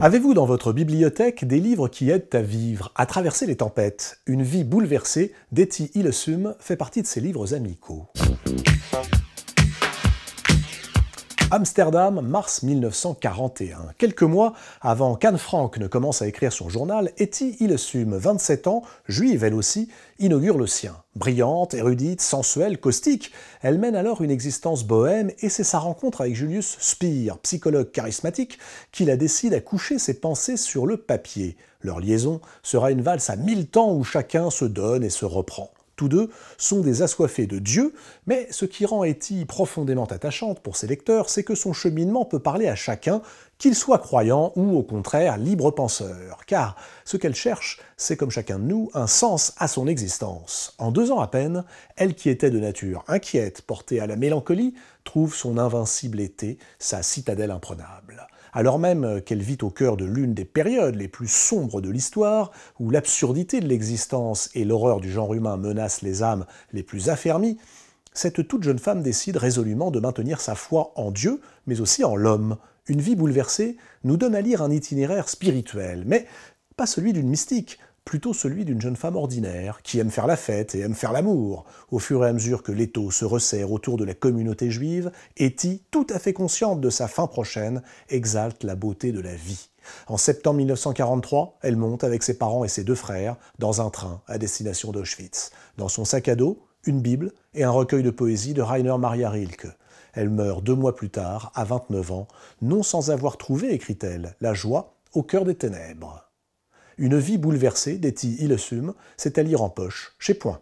Avez-vous dans votre bibliothèque des livres qui aident à vivre, à traverser les tempêtes Une vie bouleversée d'Etty ilsum fait partie de ses livres amicaux. Amsterdam, mars 1941. Quelques mois avant qu'Anne Frank ne commence à écrire son journal, Etty assume 27 ans, juive elle aussi, inaugure le sien. Brillante, érudite, sensuelle, caustique, elle mène alors une existence bohème et c'est sa rencontre avec Julius Speer, psychologue charismatique, qui la décide à coucher ses pensées sur le papier. Leur liaison sera une valse à mille temps où chacun se donne et se reprend. Tous deux sont des assoiffés de Dieu, mais ce qui rend Etty profondément attachante pour ses lecteurs, c'est que son cheminement peut parler à chacun, qu'il soit croyant ou au contraire libre penseur, car ce qu'elle cherche, c'est comme chacun de nous, un sens à son existence. En deux ans à peine, elle qui était de nature inquiète, portée à la mélancolie, trouve son invincible été, sa citadelle imprenable alors même qu'elle vit au cœur de l'une des périodes les plus sombres de l'histoire, où l'absurdité de l'existence et l'horreur du genre humain menacent les âmes les plus affermies, cette toute jeune femme décide résolument de maintenir sa foi en Dieu, mais aussi en l'homme. Une vie bouleversée nous donne à lire un itinéraire spirituel, mais pas celui d'une mystique, plutôt celui d'une jeune femme ordinaire, qui aime faire la fête et aime faire l'amour, au fur et à mesure que l'étau se resserre autour de la communauté juive, Etty, tout à fait consciente de sa fin prochaine, exalte la beauté de la vie. En septembre 1943, elle monte avec ses parents et ses deux frères dans un train à destination d'Auschwitz. Dans son sac à dos, une Bible et un recueil de poésie de Rainer Maria Rilke. Elle meurt deux mois plus tard, à 29 ans, non sans avoir trouvé, écrit-elle, la joie au cœur des ténèbres. Une vie bouleversée, dit-il, il assume, c'est à lire en poche, chez Point.